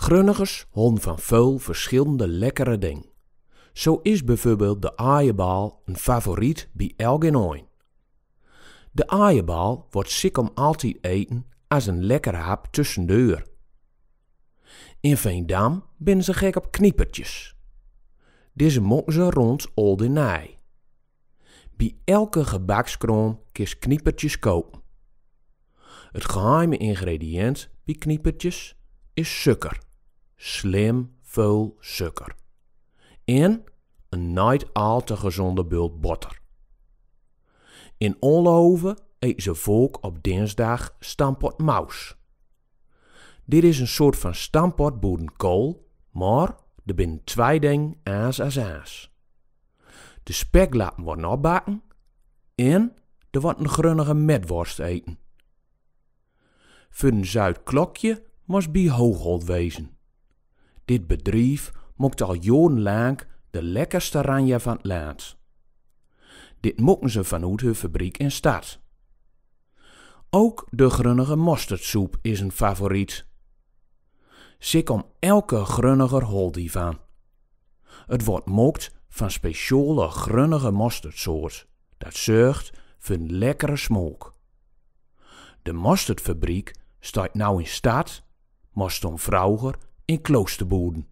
Grunnigers hon van veel verschillende lekkere dingen. Zo is bijvoorbeeld de aaienbal een favoriet bij elke ooi. De aaienbal wordt om altijd eten als een lekker hap deur. In Veendam binden ze gek op kniepertjes. Deze mokken ze rond Oldenij. Bij elke gebakskroom kist kniepertjes kopen. Het geheime ingrediënt bij kniepertjes is suiker slim veel suiker. En een niet al te gezonde bult boter. In Onloven eet ze volk op dinsdag stampot maus. Dit is een soort van stampot kool, maar er binnen twee dingen aas als De spek laten worden opbakken en er wordt een grunnige metworst eten. Voor een zuidklokje moest bij Hooghold wezen. Dit bedrijf mocht al jarenlang de lekkerste ranja van het land. Dit mokken ze vanuit hun fabriek in stad. Ook de grunnige mosterdsoep is een favoriet. Zik om elke grunniger hol die van. Het wordt mokt van speciale grunnige mosterdsoort. Dat zorgt voor een lekkere smook. De mosterdfabriek staat nou in staat, moest om vroeger in kloosterboorden